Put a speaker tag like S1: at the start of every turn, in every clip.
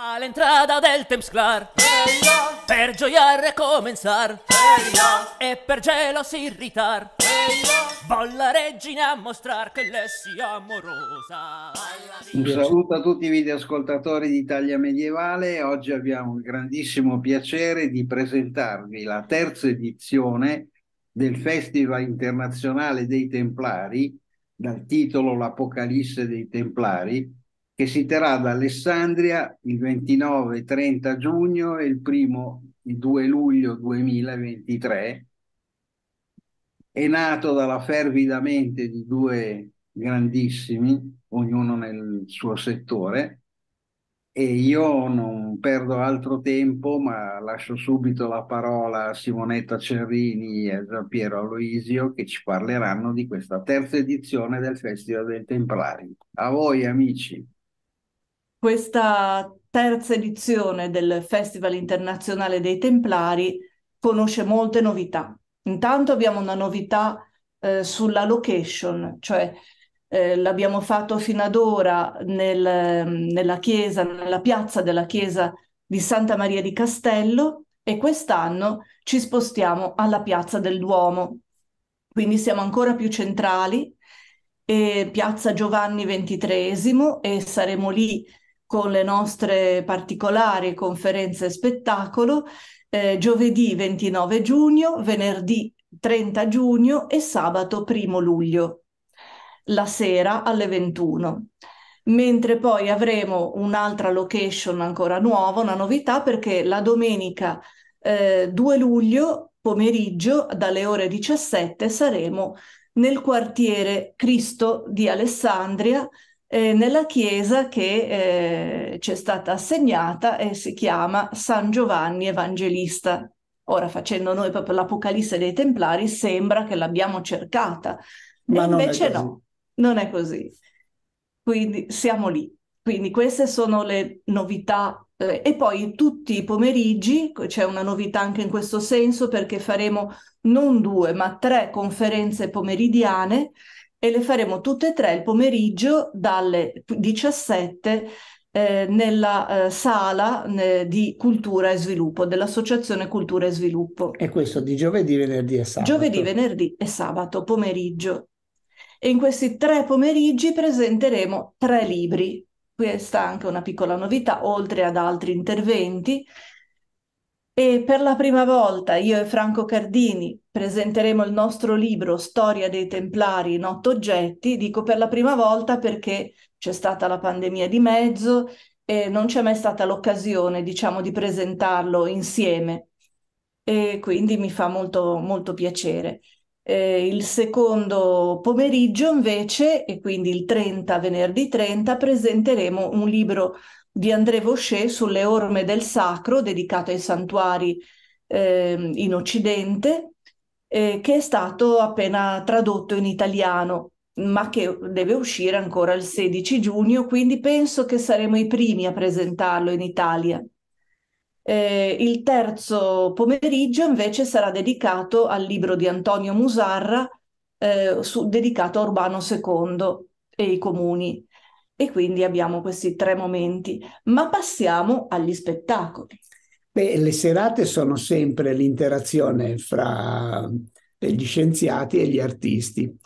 S1: All'entrada del Temsclar Eia. Per gioiare comenzar Eia. E per gelos irritar Eia. Volla regina a mostrar che lei sia amorosa
S2: Un saluto a tutti i videoascoltatori di Italia Medievale Oggi abbiamo il grandissimo piacere di presentarvi la terza edizione del Festival Internazionale dei Templari dal titolo L'Apocalisse dei Templari che si terrà ad Alessandria il 29-30 giugno e il primo il 2 luglio 2023. È nato dalla fervida mente di due grandissimi, ognuno nel suo settore, e io non perdo altro tempo, ma lascio subito la parola a Simonetta Cerrini e a Gian Piero Aloisio che ci parleranno di questa terza edizione del Festival dei Templari. A voi amici
S1: questa terza edizione del Festival internazionale dei Templari conosce molte novità. Intanto abbiamo una novità eh, sulla location, cioè eh, l'abbiamo fatto fino ad ora nel, nella chiesa, nella piazza della chiesa di Santa Maria di Castello e quest'anno ci spostiamo alla piazza del Duomo. Quindi siamo ancora più centrali, e piazza Giovanni XXIII e saremo lì con le nostre particolari conferenze e spettacolo eh, giovedì 29 giugno, venerdì 30 giugno e sabato 1 luglio, la sera alle 21 mentre poi avremo un'altra location ancora nuova, una novità, perché la domenica eh, 2 luglio pomeriggio dalle ore 17 saremo nel quartiere Cristo di Alessandria eh, nella chiesa che eh, ci è stata assegnata e si chiama San Giovanni Evangelista. Ora, facendo noi proprio l'Apocalisse dei Templari, sembra che l'abbiamo cercata, ma invece no, non è così. Quindi siamo lì. Quindi queste sono le novità eh, e poi tutti i pomeriggi c'è una novità anche in questo senso perché faremo non due ma tre conferenze pomeridiane e le faremo tutte e tre il pomeriggio dalle 17 eh, nella eh, sala eh, di cultura e sviluppo dell'Associazione Cultura e Sviluppo. E questo di
S3: giovedì, venerdì e sabato. Giovedì,
S1: venerdì e sabato pomeriggio. E in questi tre pomeriggi presenteremo tre libri. Questa è anche una piccola novità, oltre ad altri interventi. E per la prima volta io e Franco Cardini presenteremo il nostro libro Storia dei Templari in otto oggetti. Dico per la prima volta perché c'è stata la pandemia di mezzo e non c'è mai stata l'occasione, diciamo, di presentarlo insieme. E quindi mi fa molto, molto piacere. Eh, il secondo pomeriggio invece, e quindi il 30, venerdì 30, presenteremo un libro di André Vaucher sulle orme del sacro dedicato ai santuari eh, in Occidente, eh, che è stato appena tradotto in italiano, ma che deve uscire ancora il 16 giugno, quindi penso che saremo i primi a presentarlo in Italia. Eh, il terzo pomeriggio invece sarà dedicato al libro di Antonio Musarra, eh, su, dedicato a Urbano II e i comuni. E quindi abbiamo questi tre momenti, ma passiamo agli spettacoli.
S3: Beh, le serate sono sempre l'interazione fra eh, gli scienziati e gli artisti.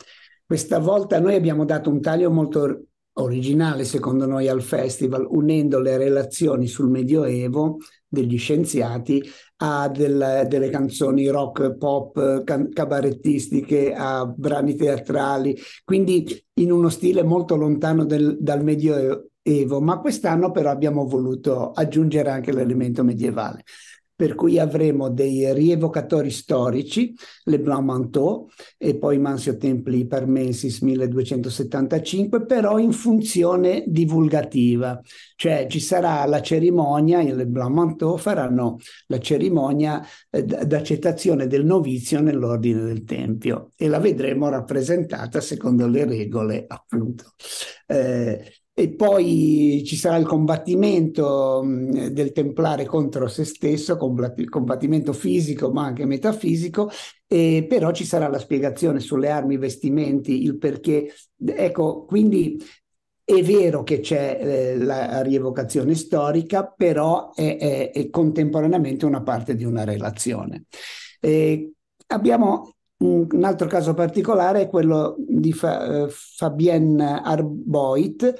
S3: Questa volta noi abbiamo dato un taglio molto originale secondo noi al festival, unendo le relazioni sul Medioevo degli scienziati a del, delle canzoni rock, pop, can- cabarettistiche, a brani teatrali, quindi in uno stile molto lontano del, dal Medioevo, ma quest'anno però abbiamo voluto aggiungere anche l'elemento medievale per cui avremo dei rievocatori storici, Le Blanc-Manteau e poi Mansio Templi Parmensis 1275, però in funzione divulgativa, cioè ci sarà la cerimonia, Le Blanc-Manteau faranno la cerimonia eh, d'accettazione del novizio nell'ordine del Tempio e la vedremo rappresentata secondo le regole appunto eh, e poi ci sarà il combattimento mm, del templare contro se stesso, combattimento fisico ma anche metafisico, e però ci sarà la spiegazione sulle armi, i vestimenti, il perché. Ecco, quindi è vero che c'è eh, la rievocazione storica, però è, è, è, contemporaneamente una parte di una relazione. Eh, abbiamo un altro caso particolare è quello di Fa- eh, Fabienne Arboit,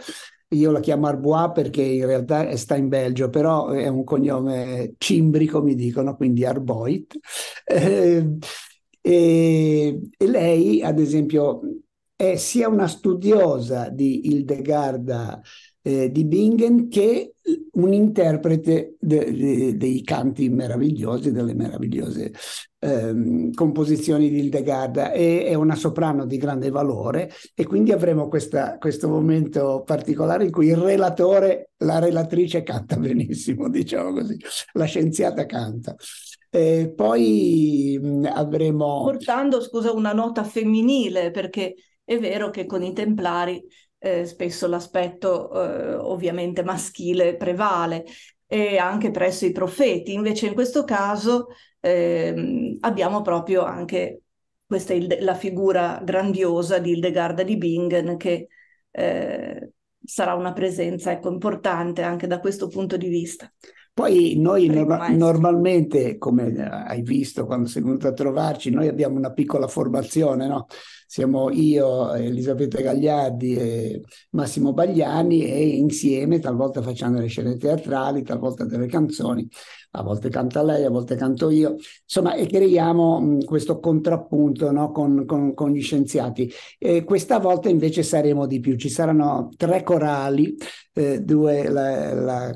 S3: io la chiamo Arbois perché in realtà sta in Belgio, però è un cognome cimbrico, mi dicono, quindi Arboit. Eh, e, e, lei, ad esempio, è sia una studiosa di Hildegarda eh, di Bingen che un interprete de, de, dei canti meravigliosi, delle meravigliose ehm, composizioni di Hildegarda e è una soprano di grande valore e quindi avremo questa, questo momento particolare in cui il relatore, la relatrice canta benissimo, diciamo così, la scienziata canta. E poi avremo...
S1: Portando, scusa, una nota femminile perché è vero che con i Templari eh, spesso l'aspetto eh, ovviamente maschile prevale e anche presso i profeti. Invece in questo caso eh, abbiamo proprio anche questa è la figura grandiosa di Hildegarda di Bingen che eh, sarà una presenza ecco, importante anche da questo punto di vista. Poi noi no-
S3: normalmente, come eh, hai visto quando sei venuto a trovarci, noi abbiamo una piccola formazione, no? Siamo io, Elisabetta Gagliardi e Massimo Bagliani e insieme talvolta facciamo delle scene teatrali, talvolta delle canzoni a volte canta lei, a volte canto io, insomma, e creiamo mh, questo contrappunto no, con, con, con, gli scienziati. E questa volta invece saremo di più, ci saranno tre corali, eh, due, la, la,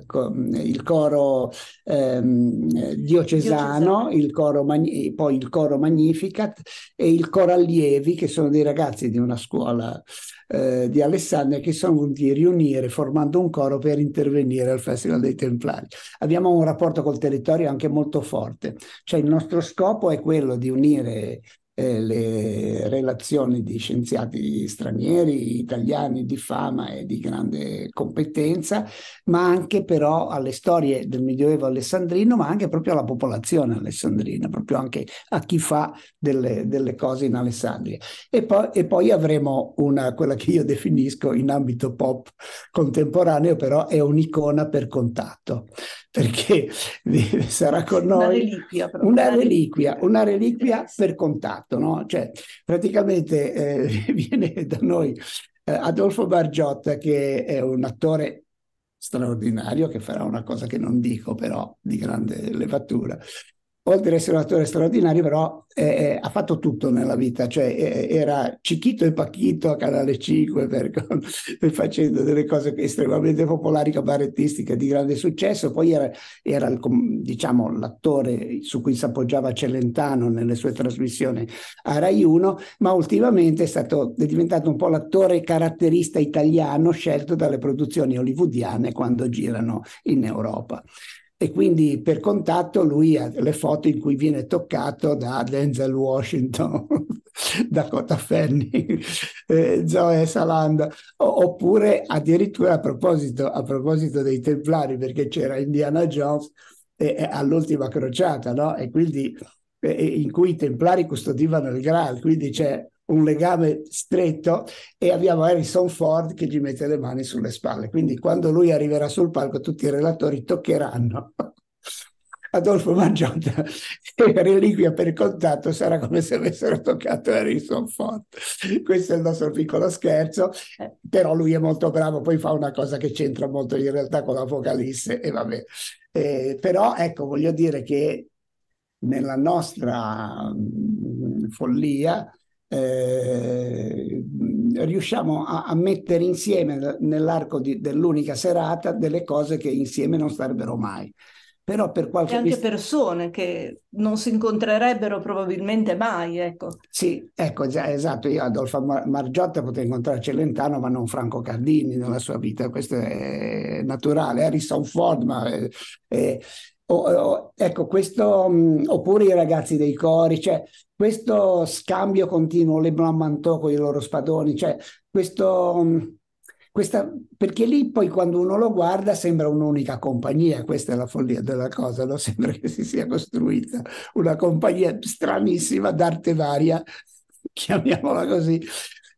S3: il coro ehm, diocesano, diocesano. Il coro Magni- poi il coro Magnificat e il coro allievi, che sono dei ragazzi di una scuola eh, di Alessandria che sono venuti riunire formando un coro per intervenire al Festival dei Templari. Abbiamo un rapporto col territorio anche molto forte, cioè il nostro scopo è quello di unire eh, le, relazioni di scienziati stranieri, italiani di fama e di grande competenza, ma anche però alle storie del Medioevo alessandrino, ma anche proprio alla popolazione alessandrina, proprio anche a chi fa delle, delle cose in Alessandria. E poi, e poi avremo una, quella che io definisco in ambito pop contemporaneo, però è un'icona per contatto, perché sarà con noi una reliquia, una reliquia, una reliquia per contatto, no? Cioè, praticamente eh, viene da noi eh, Adolfo Bargiotta, che è un attore straordinario, che farà una cosa che non dico, però di grande levatura, oltre ad essere un attore straordinario, però eh, eh, ha fatto tutto nella vita, cioè eh, era Cicchito e Pacchito a Canale 5 per, per facendo delle cose estremamente popolari, cabarettistiche, di grande successo, poi era, era il, diciamo, l'attore su cui si appoggiava Celentano nelle sue trasmissioni a Rai 1, ma ultimamente è, stato, è diventato un po' l'attore caratterista italiano scelto dalle produzioni hollywoodiane quando girano in Europa e quindi per contatto lui ha le foto in cui viene toccato da Denzel Washington, Dakota Fanning, eh, Zoe Salanda, oppure addirittura a proposito, a proposito dei templari, perché c'era Indiana Jones eh, all'ultima crociata, no? E quindi eh, in cui i templari custodivano il Graal, quindi c'è un legame stretto e abbiamo Harrison Ford che gli mette le mani sulle spalle. Quindi quando lui arriverà sul palco tutti i relatori toccheranno Adolfo Mangiotta e reliquia per contatto sarà come se avessero toccato Harrison Ford. Questo è il nostro piccolo scherzo, eh. però lui è molto bravo, poi fa una cosa che c'entra molto in realtà con l'Apocalisse e vabbè. Eh, però ecco, voglio dire che nella nostra mm, follia eh, riusciamo a, a, mettere insieme nell'arco di, dell'unica serata delle cose che insieme non starebbero mai. Però per qualche e anche vista...
S1: persone che non si incontrerebbero probabilmente mai, ecco.
S3: Sì, ecco, già, esatto, io Adolfo Margiotta potrei incontrare Celentano, ma non Franco Cardini nella sua vita, questo è naturale, Harrison Ford, ma... È, eh, è eh, ecco, questo, mh, mm, oppure i ragazzi dei cori, cioè questo scambio continuo, le Blamantò con i loro spadoni, cioè questo, mh, mm, questa, perché lì poi quando uno lo guarda sembra un'unica compagnia, questa è la follia della cosa, no? sembra che si sia costruita una compagnia stranissima d'arte varia, chiamiamola così.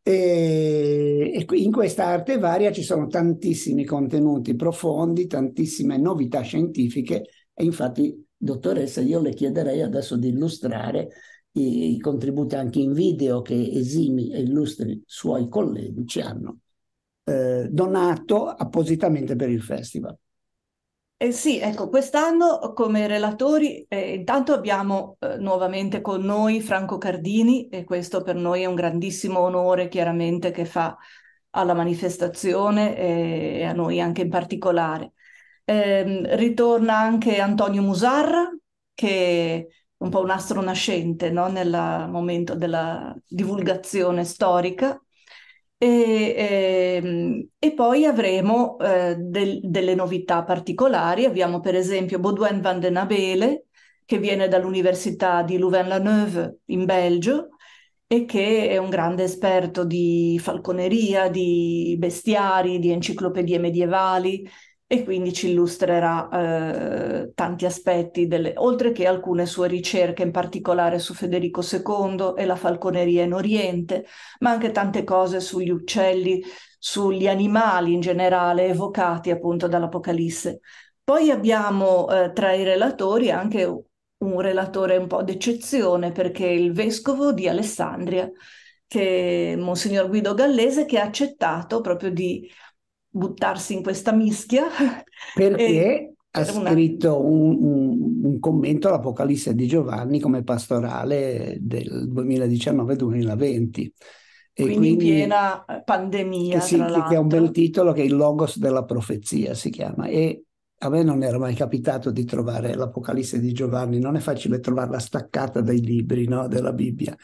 S3: E, in questa arte varia ci sono tantissimi contenuti profondi, tantissime novità scientifiche e infatti, dottoressa, io le chiederei adesso di illustrare i, i contributi anche in video che esimi e illustri suoi colleghi ci hanno eh, donato appositamente per il festival.
S1: Eh sì, ecco, quest'anno come relatori eh, intanto abbiamo eh, nuovamente con noi Franco Cardini e questo per noi è un grandissimo onore chiaramente che fa alla manifestazione eh, e a noi anche in particolare. Eh, ritorna anche Antonio Musarra, che è un po' un astro nascente no? nel momento della divulgazione storica. E, e, ehm, e poi avremo eh, del, delle novità particolari. Abbiamo per esempio Baudouin van den Abele, che viene dall'Università di Louvain-la-Neuve in Belgio e che è un grande esperto di falconeria, di bestiari, di enciclopedie medievali, e quindi ci illustrerà eh, tanti aspetti, delle, oltre che alcune sue ricerche, in particolare su Federico II e la falconeria in Oriente, ma anche tante cose sugli uccelli, sugli animali in generale, evocati appunto dall'Apocalisse. Poi abbiamo eh, tra i relatori anche un relatore un po' d'eccezione, perché il vescovo di Alessandria, che Monsignor Guido Gallese, che ha accettato proprio di buttarsi in questa mischia. Perché
S3: ha scritto un, un, commento all'Apocalisse di Giovanni come pastorale del 2019-2020. E quindi, quindi piena
S1: eh, pandemia. Che, sì, che è un
S3: bel titolo che è il Logos della profezia si chiama. E a me non era mai capitato di trovare l'Apocalisse di Giovanni, non è facile trovarla staccata dai libri no, della Bibbia.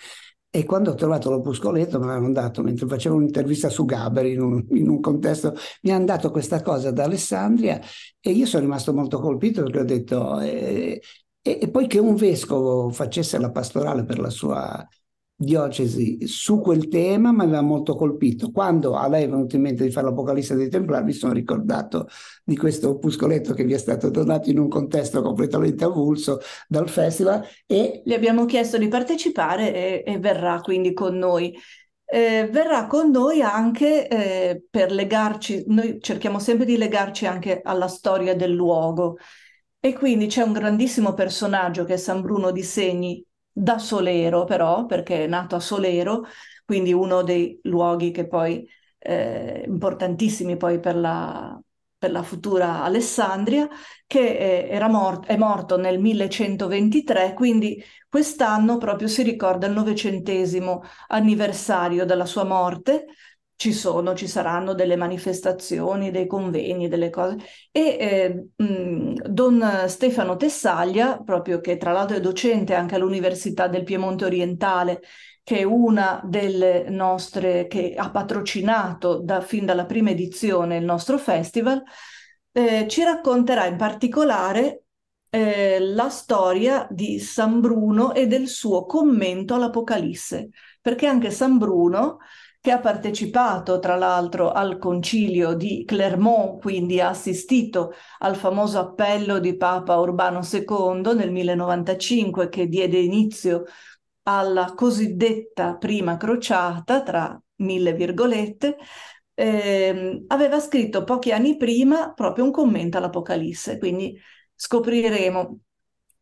S3: E quando ho trovato l'opuscoletto me l'hanno dato, mentre facevo un'intervista su Gaber in un, in un contesto, mi hanno dato questa cosa da Alessandria e io sono rimasto molto colpito perché ho detto, eh, e, eh, e, poi che un vescovo facesse la pastorale per la sua diocesi su quel tema mi aveva molto colpito. Quando a lei è venuto in mente di fare l'Apocalisse dei Templari, mi sono ricordato di questo opuscoletto che vi è stato donato in un contesto completamente avulso dal festival.
S1: E... Le abbiamo chiesto di partecipare e, e verrà quindi con noi. Eh, verrà con noi anche eh, per legarci, noi cerchiamo sempre di legarci anche alla storia del luogo. E quindi c'è un grandissimo personaggio che è San Bruno di Segni, da Solero però, perché è nato a Solero, quindi uno dei luoghi che poi eh, importantissimi poi per la, per la futura Alessandria, che eh, mort- è morto nel 1123, quindi quest'anno proprio si ricorda il novecentesimo anniversario della sua morte, ci sono, ci saranno delle manifestazioni, dei convegni, delle cose. E eh, mh, don Stefano Tessaglia, proprio che tra l'altro è docente anche all'Università del Piemonte Orientale, che è una delle nostre, che ha patrocinato da, fin dalla prima edizione il nostro festival, eh, ci racconterà in particolare eh, la storia di San Bruno e del suo commento all'Apocalisse, perché anche San Bruno che ha partecipato tra l'altro al concilio di Clermont, quindi ha assistito al famoso appello di Papa Urbano II nel 1095 che diede inizio alla cosiddetta prima crociata, tra mille virgolette, eh, aveva scritto pochi anni prima proprio un commento all'Apocalisse, quindi scopriremo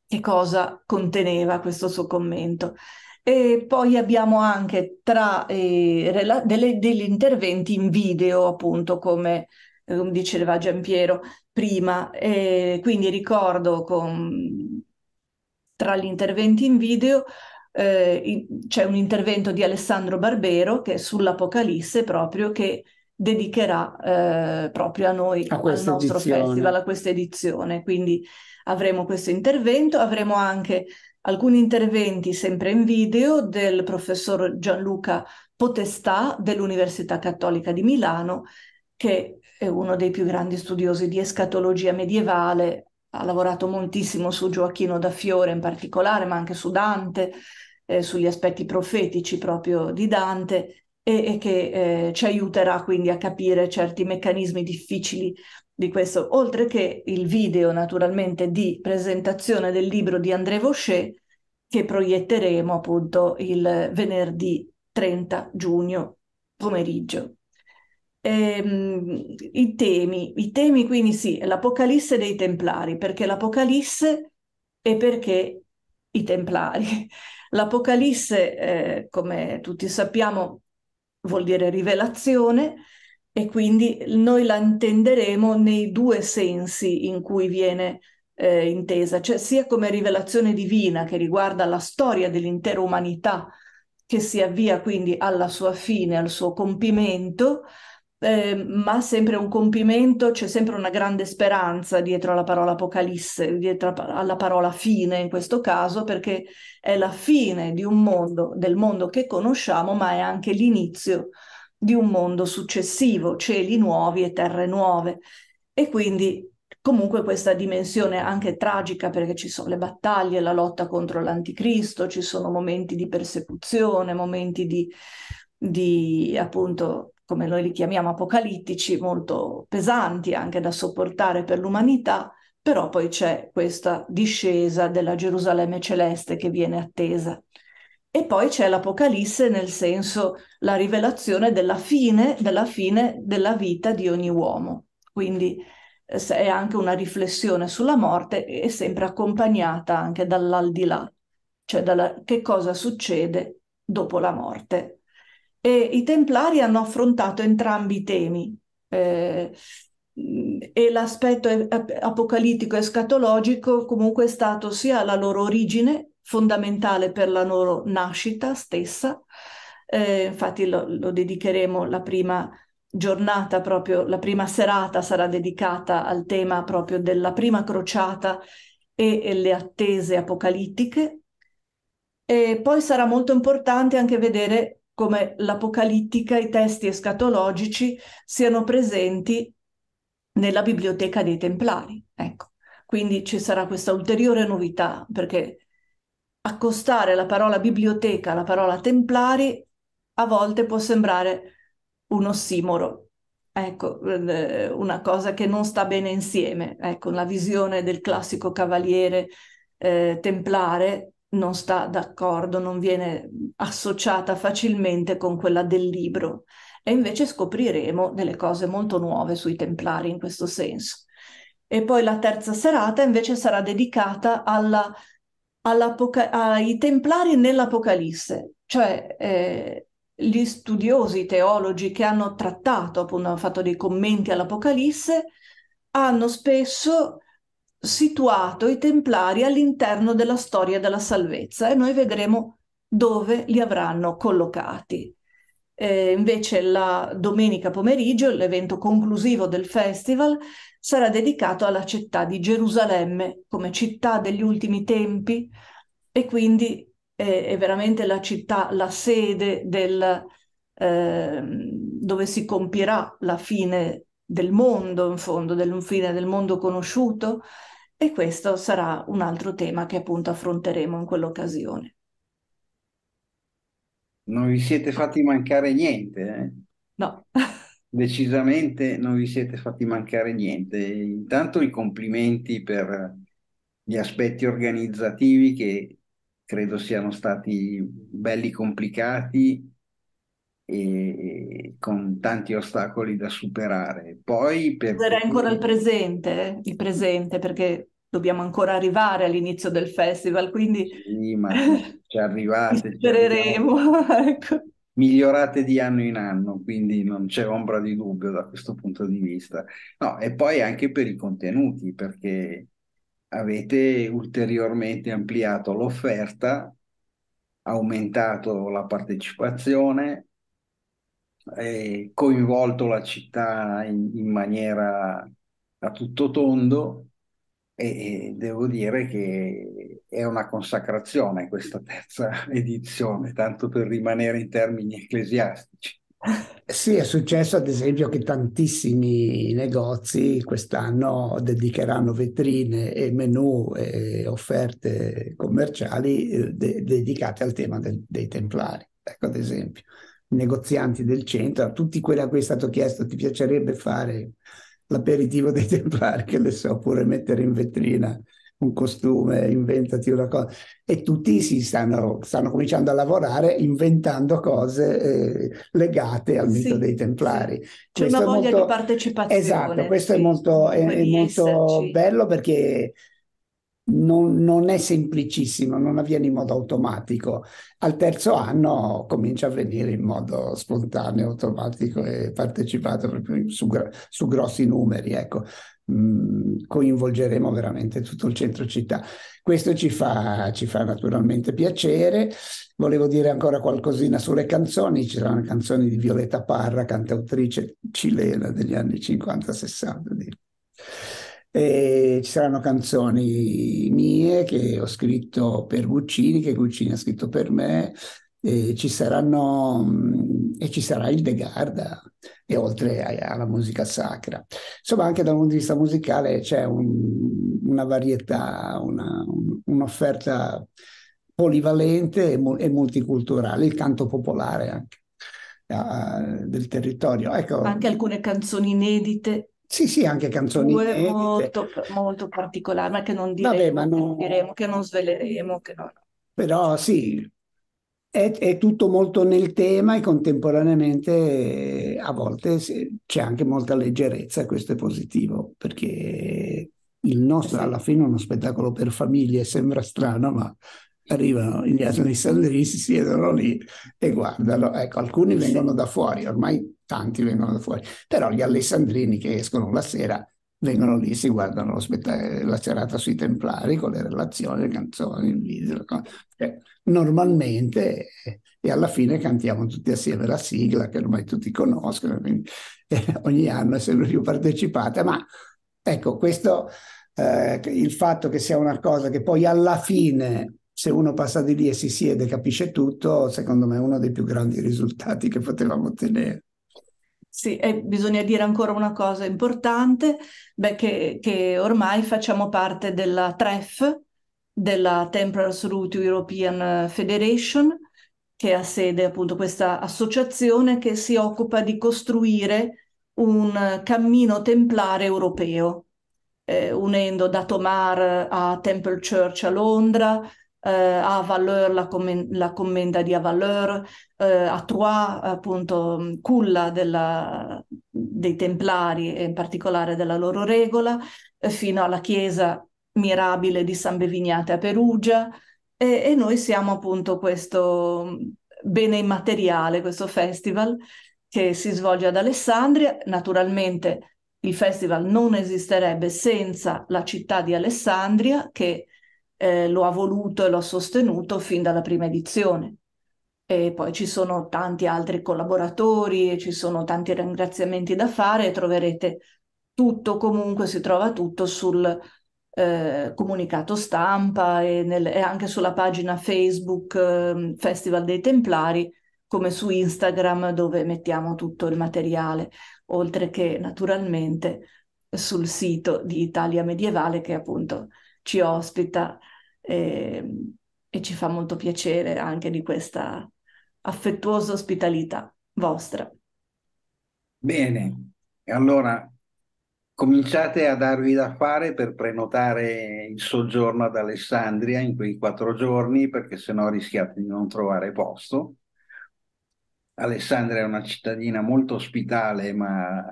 S1: che cosa conteneva questo suo commento. E poi abbiamo anche tra eh, rela- delle, degli interventi in video, appunto, come eh, diceva Giampiero prima. Eh, quindi ricordo con, tra gli interventi in video eh, in, c'è un intervento di Alessandro Barbero che è sull'Apocalisse proprio che dedicherà eh, proprio a noi, a al nostro edizione. festival, a questa edizione. Quindi avremo questo intervento, avremo anche alcuni interventi sempre in video del professor Gianluca Potestà dell'Università Cattolica di Milano, che è uno dei più grandi studiosi di escatologia medievale, ha lavorato moltissimo su Gioacchino da Fiore in particolare, ma anche su Dante, eh, sugli aspetti profetici proprio di Dante e, che eh, ci aiuterà quindi a capire certi meccanismi difficili di questo, oltre che il video naturalmente di presentazione del libro di André Vaucher che proietteremo appunto il venerdì 30 giugno pomeriggio. Ehm, i, temi, I temi quindi sì, l'Apocalisse dei Templari, perché l'Apocalisse e perché i Templari. L'Apocalisse, eh, come tutti sappiamo, vuol dire rivelazione, e quindi noi la intenderemo nei due sensi in cui viene eh, intesa, cioè sia come rivelazione divina che riguarda la storia dell'intera umanità che si avvia quindi alla sua fine, al suo compimento, eh, ma sempre un compimento, c'è sempre una grande speranza dietro alla parola apocalisse, dietro alla parola fine in questo caso, perché è la fine di un mondo, del mondo che conosciamo, ma è anche l'inizio eh, di un mondo successivo, cieli nuovi e terre nuove. E quindi comunque questa dimensione anche tragica perché ci sono le battaglie, la lotta contro l'anticristo, ci sono momenti di persecuzione, momenti di, di appunto, come noi li chiamiamo, apocalittici, molto pesanti anche da sopportare per l'umanità, però poi c'è questa discesa della Gerusalemme celeste che viene attesa. E poi c'è l'Apocalisse nel senso la rivelazione della fine, della fine della vita di ogni uomo. Quindi eh, è anche una riflessione sulla morte e sempre accompagnata anche dall'aldilà, cioè dalla, che cosa succede dopo la morte. E i templari hanno affrontato entrambi i temi eh, e l'aspetto apocalittico e scatologico comunque è stato sia la loro origine fondamentale per la loro nascita stessa. Eh, infatti lo, lo dedicheremo la prima giornata proprio, la prima serata sarà dedicata al tema proprio della prima crociata e, e le attese apocalittiche. E poi sarà molto importante anche vedere come l'apocalittica, i testi escatologici siano presenti nella biblioteca dei Templari. Ecco. Quindi ci sarà questa ulteriore novità, perché accostare la parola biblioteca alla parola templari a volte può sembrare un ossimoro. Ecco, eh, una cosa che non sta bene insieme. Ecco, la visione del classico cavaliere eh, templare non sta d'accordo, non viene associata facilmente con quella del libro. E invece scopriremo delle cose molto nuove sui templari in questo senso. E poi la terza serata invece sarà dedicata alla ai templari nell'Apocalisse, cioè eh, gli studiosi teologi che hanno trattato, appunto hanno fatto dei commenti all'Apocalisse, hanno spesso situato i templari all'interno della storia della salvezza e noi vedremo dove li avranno collocati. Eh, invece la domenica pomeriggio, l'evento conclusivo del festival, sarà dedicato alla città di Gerusalemme come città degli ultimi tempi e quindi è, è veramente la città, la sede del, eh, dove si compirà la fine del mondo, in fondo, del fine del mondo conosciuto e questo sarà un altro tema che appunto affronteremo in quell'occasione.
S2: Non vi siete fatti mancare niente? Eh?
S1: No.
S2: decisamente non vi siete fatti mancare niente. Intanto i complimenti per gli aspetti organizzativi che credo siano stati belli complicati e con tanti ostacoli da superare. Poi per Userei
S1: ancora il presente, il presente perché dobbiamo ancora arrivare all'inizio del festival, quindi sì, ma
S2: ci arrivate. Ci
S1: arriviamo. ecco
S2: migliorate di anno in anno, quindi non c'è ombra di dubbio da questo punto di vista. No, e poi anche per i contenuti, perché avete ulteriormente ampliato l'offerta, aumentato la partecipazione, coinvolto la città in, in maniera a tutto tondo e, e devo dire che è una consacrazione questa terza edizione, tanto per rimanere in termini ecclesiastici.
S3: Sì, è successo ad esempio che tantissimi negozi quest'anno dedicheranno vetrine e menu e offerte commerciali eh, de- dedicate al tema del- dei templari. Ecco ad esempio, negozianti del centro, a tutti quelli a cui è stato chiesto ti piacerebbe fare l'aperitivo dei templari, che le so, oppure mettere in vetrina un costume, inventati una cosa. E tutti si stanno, stanno cominciando a lavorare inventando cose eh, legate al mito sì, dei Templari. C'è una voglia molto... di
S1: partecipazione. Esatto,
S3: questo sì, è molto, è, è molto bello perché non, non, è semplicissimo, non avviene in modo automatico. Al terzo anno comincia a avvenire in modo spontaneo, automatico e partecipato proprio su, su grossi numeri. Ecco coinvolgeremo veramente tutto il centro città. Questo ci fa, ci fa naturalmente piacere. Volevo dire ancora qualcosina sulle canzoni, ci saranno canzoni di Violetta Parra, cantautrice cilena degli anni 50-60. E ci saranno canzoni mie che ho scritto per Guccini, che Guccini ha scritto per me, e ci, saranno, mm, e ci sarà il De Garda e oltre alla musica sacra. Insomma, anche dal punto di vista musicale c'è un, una varietà, una, un'offerta polivalente e, e, multiculturale, il canto popolare anche uh, del territorio. Ecco, anche
S1: alcune canzoni inedite
S3: sì, sì, anche
S1: canzoni molto, molto particolari, ma che non diremo, Vabbè, non... Che, non diremo che non sveleremo. Che no.
S3: Però sì, è, è, tutto molto nel tema e contemporaneamente a volte c'è anche molta leggerezza, questo è positivo, perché il nostro alla fine è uno spettacolo per famiglie, sembra strano, ma arrivano gli alessandrini, si siedono lì e guardano. Ecco, alcuni vengono da fuori, ormai tanti vengono da fuori, però gli alessandrini che escono la sera vengono lì, si guardano la serata sui templari con le relazioni, le canzoni, il video. Cioè, normalmente eh, e alla fine cantiamo tutti assieme la sigla che ormai tutti conoscono, quindi eh, ogni anno è sempre più partecipata, ma ecco questo, eh, il fatto che sia una cosa che poi alla fine se uno passa di lì e si siede capisce tutto, secondo me è uno dei più grandi risultati che potevamo ottenere.
S1: Sì, e bisogna dire ancora una cosa importante, beh, che, che ormai facciamo parte della TREF, della Temporal Salute European eh, Federation, che ha sede appunto questa associazione che si occupa di costruire un cammino templare europeo, eh, unendo da Tomar a Temple Church a Londra, eh, a Valeur, la, commen- la, commenda di Avaleur, eh, a Troyes, appunto, mm, culla della, dei Templari e in particolare della loro regola, eh, fino alla chiesa mirabile di San Bevignate a Perugia. E, e noi siamo appunto questo mm, bene immateriale, questo festival che si svolge ad Alessandria. Naturalmente il festival non esisterebbe senza la città di Alessandria che eh, lo ha voluto e lo ha sostenuto fin dalla prima edizione. E poi ci sono tanti altri collaboratori, e ci sono tanti ringraziamenti da fare, troverete tutto, comunque si trova tutto sul eh, comunicato stampa e, nel, e, anche sulla pagina Facebook eh, Festival dei Templari, come su Instagram dove mettiamo tutto il materiale, oltre che naturalmente sul sito di Italia Medievale che appunto ci ospita e, ehm, e ci fa molto piacere anche di questa affettuosa ospitalità vostra.
S2: Bene, e allora cominciate a darvi da fare per prenotare il soggiorno ad Alessandria in quei quattro giorni perché sennò rischiate di non trovare posto Alessandria è una cittadina molto ospitale, ma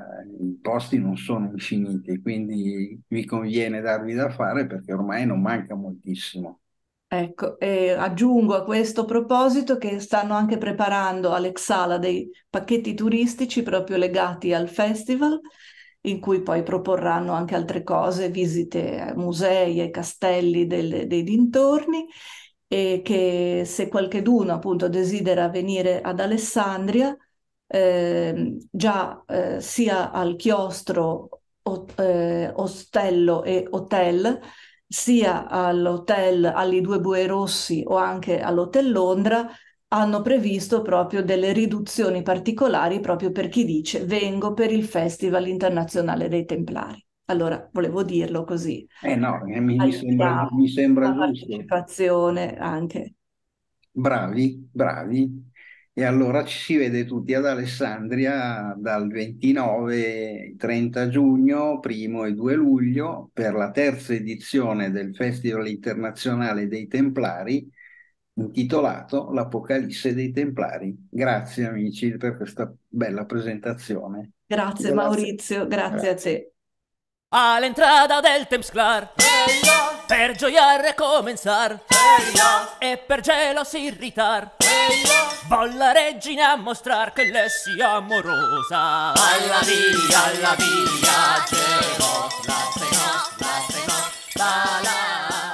S2: i posti non sono infiniti, quindi vi conviene darvi da fare perché ormai non manca moltissimo.
S1: Ecco, e aggiungo a questo proposito che stanno anche preparando all'Exala dei pacchetti turistici proprio legati al festival, in cui poi proporranno anche altre cose, visite a musei e castelli del, dei dintorni e che se qualcheduno appunto desidera venire ad Alessandria, eh, già eh, sia al chiostro o, eh, ostello e hotel, sia all'hotel Alli Due Bue Rossi o anche all'hotel Londra, hanno previsto proprio delle riduzioni particolari proprio per chi dice vengo per il Festival Internazionale dei Templari. Allora, volevo dirlo così. Eh no, eh, mi, mi, sembra, mi sembra la giusto. partecipazione anche. Bravi,
S2: bravi. E allora ci si vede tutti ad Alessandria dal 29 30 giugno, primo e 2 luglio per la terza edizione del Festival Internazionale dei Templari intitolato L'Apocalisse dei Templari. Grazie amici per questa bella presentazione.
S1: Grazie, grazie. Maurizio, grazie, grazie a te. A la entrada del Temsklar Eia. Per gioiar recomenzar Eia. E per gelos irritar Eia. la regina a mostrar che le sia amorosa Alla via, alla via, Gelo, la tenò, la tenò, la la